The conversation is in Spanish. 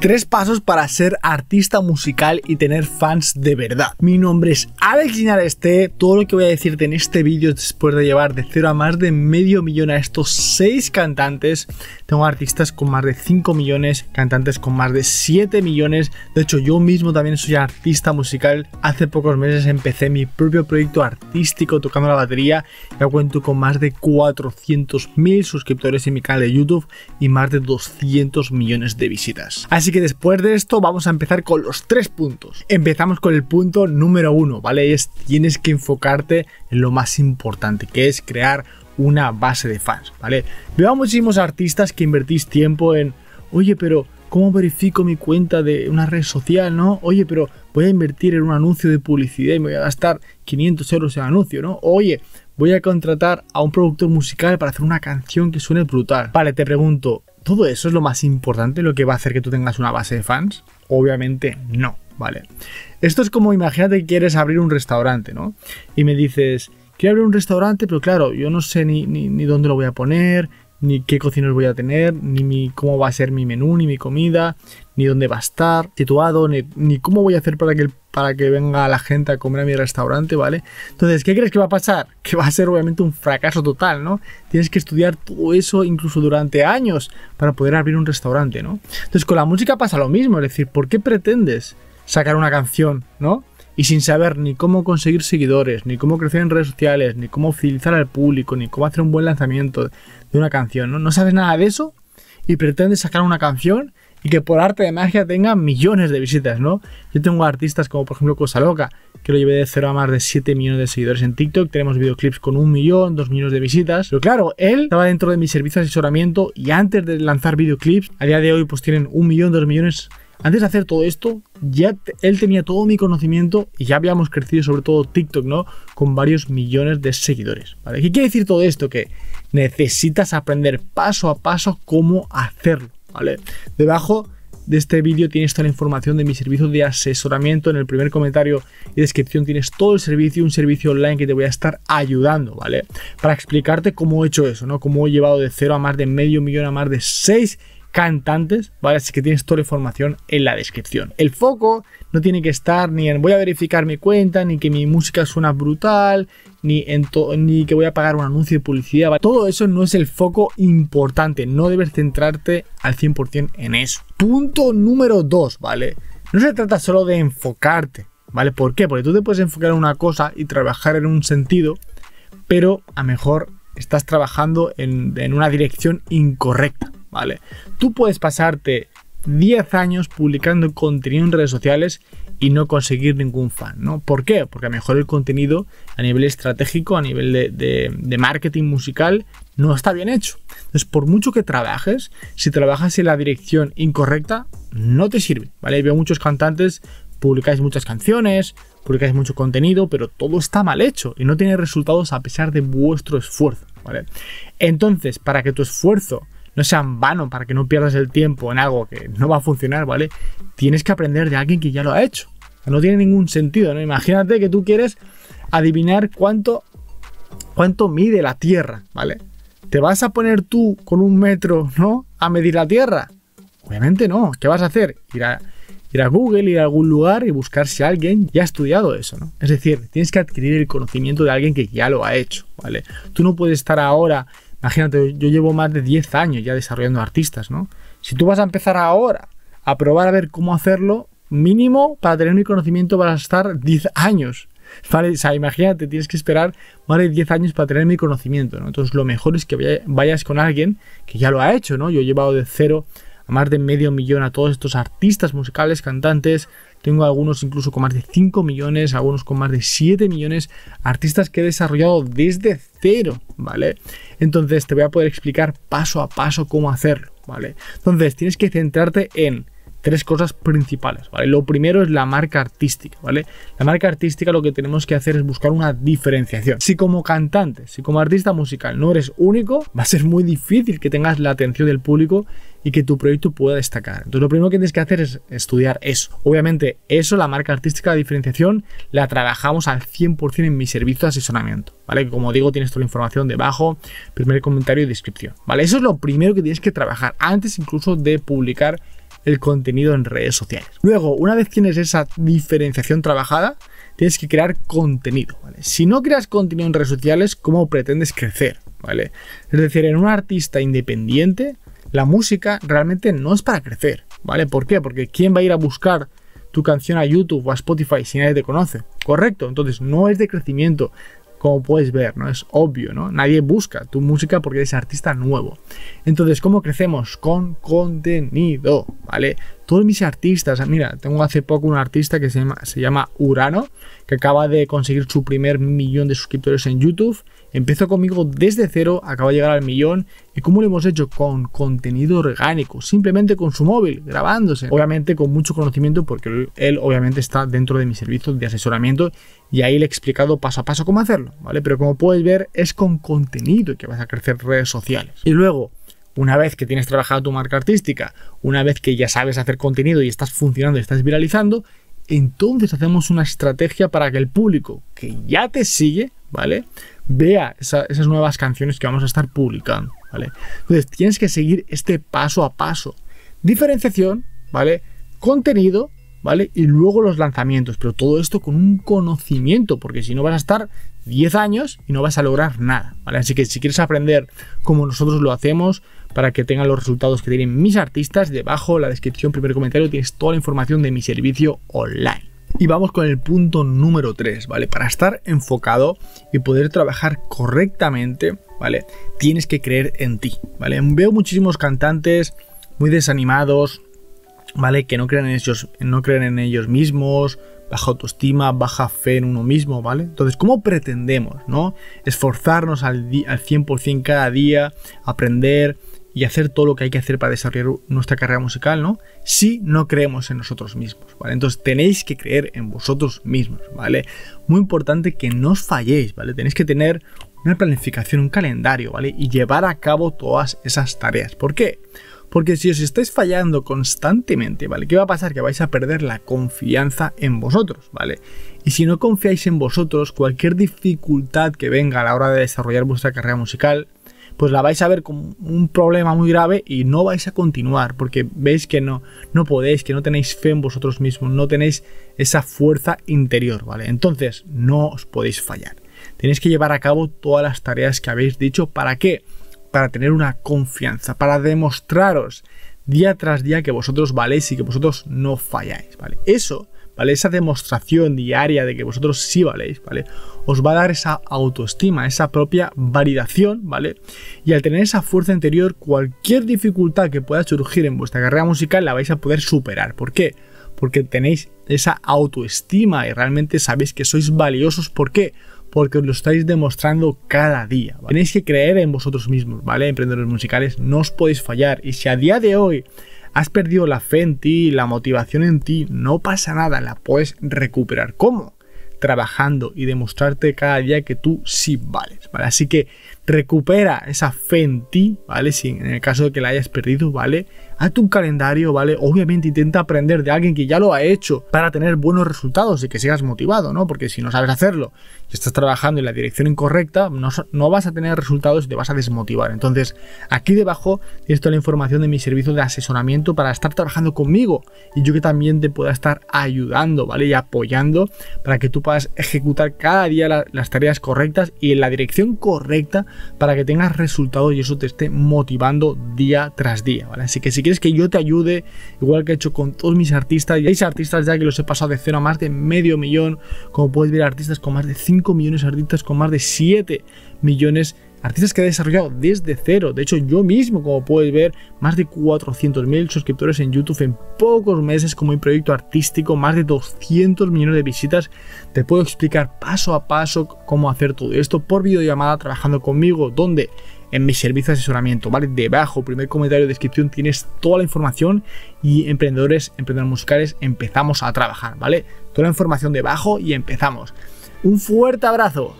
Tres pasos para ser artista musical y tener fans de verdad. Mi nombre es Alex Este. Todo lo que voy a decirte en este vídeo después de llevar de cero a más de medio millón a estos seis cantantes. Tengo artistas con más de 5 millones, cantantes con más de 7 millones. De hecho, yo mismo también soy artista musical. Hace pocos meses empecé mi propio proyecto artístico tocando la batería. Ya cuento con más de 400.000 suscriptores en mi canal de YouTube y más de 200 millones de visitas. Así Así que después de esto vamos a empezar con los tres puntos. Empezamos con el punto número uno, ¿vale? es tienes que enfocarte en lo más importante, que es crear una base de fans, ¿vale? Veo a muchísimos artistas que invertís tiempo en, oye, pero ¿cómo verifico mi cuenta de una red social, no? Oye, pero voy a invertir en un anuncio de publicidad y me voy a gastar 500 euros en anuncio, ¿no? Oye, voy a contratar a un productor musical para hacer una canción que suene brutal. Vale, te pregunto, ¿Todo eso es lo más importante, lo que va a hacer que tú tengas una base de fans? Obviamente no, ¿vale? Esto es como, imagínate que quieres abrir un restaurante, ¿no? Y me dices, quiero abrir un restaurante, pero claro, yo no sé ni, ni, dónde lo voy a poner, ni qué cocineros voy a tener, ni cómo va a ser mi menú, ni mi comida, ni dónde va a estar situado, ni, cómo voy a hacer para que, para que venga la gente a comer a mi restaurante, ¿vale? Entonces, ¿qué crees que va a pasar? Que va a ser obviamente un fracaso total, ¿no? Tienes que estudiar todo eso incluso durante años para poder abrir un restaurante, ¿no? Entonces, con la música pasa lo mismo, es decir, ¿por qué pretendes sacar una canción, ¿no? y sin saber ni cómo conseguir seguidores, ni cómo crecer en redes sociales, ni cómo fidelizar al público, ni cómo hacer un buen lanzamiento de una canción, ¿no? No sabes nada de eso y pretendes sacar una canción y que por arte de magia tenga millones de visitas, ¿no? Yo tengo artistas como por ejemplo Cosa Loca, que lo llevé de cero a más de 7 millones de seguidores en TikTok, tenemos videoclips con un millón, dos millones de visitas, pero claro, él estaba dentro de mi servicio de asesoramiento y antes de lanzar videoclips, a día de hoy pues tienen un millón, dos millones antes de hacer todo esto, ya él tenía todo mi conocimiento y ya habíamos crecido, sobre todo TikTok, ¿no? Con varios millones de seguidores, ¿vale? ¿Qué quiere decir todo esto? Que necesitas aprender paso a paso cómo hacerlo, ¿vale? Debajo de este vídeo tienes toda la información de mi servicio de asesoramiento. En el primer comentario y descripción tienes todo el servicio, un servicio online que te voy a estar ayudando, ¿vale? Para explicarte cómo he hecho eso, ¿no? Cómo he llevado de cero a más de medio millón a más de seis cantantes, ¿vale? Así que tienes toda la información en la descripción. El foco no tiene que estar ni en voy a verificar mi cuenta, ni que mi música suena brutal, ni, en ni que voy a pagar un anuncio de publicidad. ¿vale? Todo eso no es el foco importante, no debes centrarte al 100% en eso. Punto número 2, ¿vale? No se trata solo de enfocarte, ¿vale? ¿Por qué? Porque tú te puedes enfocar en una cosa y trabajar en un sentido, pero a mejor estás trabajando en, en una dirección incorrecta. ¿vale? Tú puedes pasarte 10 años publicando contenido en redes sociales y no conseguir ningún fan, ¿no? ¿Por qué? Porque a lo mejor el contenido a nivel estratégico, a nivel de, marketing musical, no está bien hecho. Entonces, por mucho que trabajes, si trabajas en la dirección incorrecta, no te sirve, ¿vale? Veo muchos cantantes, publicáis muchas canciones, publicáis mucho contenido, pero todo está mal hecho y no tiene resultados a pesar de vuestro esfuerzo, ¿vale? Entonces, para que tu esfuerzo no sean vano para que no pierdas el tiempo en algo que no va a funcionar, ¿vale? Tienes que aprender de alguien que ya lo ha hecho. No tiene ningún sentido, ¿no? Imagínate que tú quieres adivinar cuánto, cuánto mide la Tierra, ¿vale? ¿Te vas a poner tú con un metro, ¿no? A medir la Tierra. Obviamente no. ¿Qué vas a hacer? Ir a, ir a Google, ir a algún lugar y buscar si alguien ya ha estudiado eso, ¿no? Es decir, tienes que adquirir el conocimiento de alguien que ya lo ha hecho, ¿vale? Tú no puedes estar ahora Imagínate, yo llevo más de 10 años ya desarrollando artistas, ¿no? Si tú vas a empezar ahora a probar a ver cómo hacerlo, mínimo para tener mi conocimiento vas a estar 10 años. ¿vale? O sea, imagínate, tienes que esperar más de 10 años para tener mi conocimiento, ¿no? Entonces lo mejor es que vayas con alguien que ya lo ha hecho, ¿no? Yo he llevado de cero a más de medio millón a todos estos artistas musicales, cantantes. Tengo algunos incluso con más de 5 millones, algunos con más de 7 millones, artistas que he desarrollado desde cero, ¿vale? Entonces te voy a poder explicar paso a paso cómo hacerlo, ¿vale? Entonces tienes que centrarte en tres cosas principales, ¿vale? Lo primero es la marca artística, ¿vale? La marca artística lo que tenemos que hacer es buscar una diferenciación. Si como cantante, si como artista musical no eres único, va a ser muy difícil que tengas la atención del público y que tu proyecto pueda destacar. Entonces lo primero que tienes que hacer es estudiar eso. Obviamente eso, la marca artística, de diferenciación, la trabajamos al 100% en mi servicio de asesoramiento, ¿vale? Como digo, tienes toda la información debajo, primer comentario y descripción, ¿vale? Eso es lo primero que tienes que trabajar antes incluso de publicar el contenido en redes sociales. Luego, una vez tienes esa diferenciación trabajada, tienes que crear contenido. Si no creas contenido en redes sociales, ¿cómo pretendes crecer? ¿vale? Es decir, en un artista independiente, la música realmente no es para crecer. ¿vale? ¿Por qué? Porque ¿quién va a ir a buscar tu canción a YouTube o a Spotify si nadie te conoce? Correcto, entonces no es de crecimiento, como puedes ver, ¿no? Es obvio, ¿no? Nadie busca tu música porque eres artista nuevo. Entonces, ¿cómo crecemos? Con contenido, ¿vale? todos mis artistas, mira, tengo hace poco un artista que se llama, se llama Urano, que acaba de conseguir su primer millón de suscriptores en YouTube, empezó conmigo desde cero, acaba de llegar al millón, y cómo lo hemos hecho con contenido orgánico, simplemente con su móvil, grabándose, obviamente con mucho conocimiento, porque él obviamente está dentro de mi servicio de asesoramiento, y ahí le he explicado paso a paso cómo hacerlo, ¿vale? Pero como puedes ver, es con contenido que vas a crecer redes sociales. Y luego, una vez que tienes trabajada tu marca artística, una vez que ya sabes hacer contenido y estás funcionando y estás viralizando, entonces hacemos una estrategia para que el público que ya te sigue, ¿vale? Vea esas nuevas canciones que vamos a estar publicando, ¿vale? Entonces tienes que seguir este paso a paso. Diferenciación, ¿vale? Contenido ¿vale? Y luego los lanzamientos, pero todo esto con un conocimiento, porque si no vas a estar 10 años y no vas a lograr nada, ¿vale? Así que si quieres aprender como nosotros lo hacemos, para que tengan los resultados que tienen mis artistas, debajo la descripción, primer comentario, tienes toda la información de mi servicio online. Y vamos con el punto número 3, ¿vale? Para estar enfocado y poder trabajar correctamente, ¿vale? Tienes que creer en ti, ¿vale? Veo muchísimos cantantes muy desanimados, ¿vale? Que no crean en ellos, no creen en ellos mismos, baja autoestima, baja fe en uno mismo, ¿vale? Entonces, ¿cómo pretendemos, ¿no? Esforzarnos al, al 100% cada día, aprender y hacer todo lo que hay que hacer para desarrollar nuestra carrera musical, ¿no? Si no creemos en nosotros mismos, ¿vale? Entonces tenéis que creer en vosotros mismos, ¿vale? Muy importante que no os falléis, ¿vale? Tenéis que tener una planificación, un calendario, ¿vale? Y llevar a cabo todas esas tareas. ¿Por qué? Porque si os estáis fallando constantemente, ¿vale? ¿Qué va a pasar? Que vais a perder la confianza en vosotros, ¿vale? Y si no confiáis en vosotros, cualquier dificultad que venga a la hora de desarrollar vuestra carrera musical, pues la vais a ver como un problema muy grave y no vais a continuar porque veis que no, no podéis, que no tenéis fe en vosotros mismos, no tenéis esa fuerza interior, ¿vale? Entonces no os podéis fallar. Tenéis que llevar a cabo todas las tareas que habéis dicho. ¿Para qué? para tener una confianza, para demostraros día tras día que vosotros valéis y que vosotros no falláis, ¿vale? Eso, ¿vale? Esa demostración diaria de que vosotros sí valéis, ¿vale? Os va a dar esa autoestima, esa propia validación, ¿vale? Y al tener esa fuerza interior, cualquier dificultad que pueda surgir en vuestra carrera musical la vais a poder superar. ¿Por qué? Porque tenéis esa autoestima y realmente sabéis que sois valiosos. ¿Por qué? porque os lo estáis demostrando cada día. Tenéis que creer en vosotros mismos, ¿vale? Emprendedores musicales, no os podéis fallar. Y si a día de hoy has perdido la fe en ti, la motivación en ti, no pasa nada, la puedes recuperar. ¿Cómo? Trabajando y demostrarte cada día que tú sí vales, ¿vale? Así que recupera esa fe en ti, ¿vale? Si en el caso de que la hayas perdido, ¿vale? Haz tu calendario, ¿vale? Obviamente intenta aprender de alguien que ya lo ha hecho para tener buenos resultados y que sigas motivado, ¿no? Porque si no sabes hacerlo y estás trabajando en la dirección incorrecta, no, vas a tener resultados y te vas a desmotivar. Entonces, aquí debajo tienes toda la información de mi servicio de asesoramiento para estar trabajando conmigo y yo que también te pueda estar ayudando, ¿vale? Y apoyando para que tú puedas ejecutar cada día las tareas correctas y en la dirección correcta para que tengas resultados y eso te esté motivando día tras día, Así que si quieres que yo te ayude, igual que he hecho con todos mis artistas, y hay artistas ya que los he pasado de cero a más de medio millón, como puedes ver, artistas con más de 5 millones, artistas con más de 7 millones Artistas que he desarrollado desde cero. De hecho, yo mismo, como puedes ver, más de 400.000 suscriptores en YouTube en pocos meses como mi proyecto artístico, más de 200 millones de visitas. Te puedo explicar paso a paso cómo hacer todo esto por videollamada trabajando conmigo, donde en mi servicio de asesoramiento, ¿vale? Debajo, primer comentario, de descripción, tienes toda la información y emprendedores, emprendedores musicales, empezamos a trabajar, ¿vale? Toda la información debajo y empezamos. Un fuerte abrazo.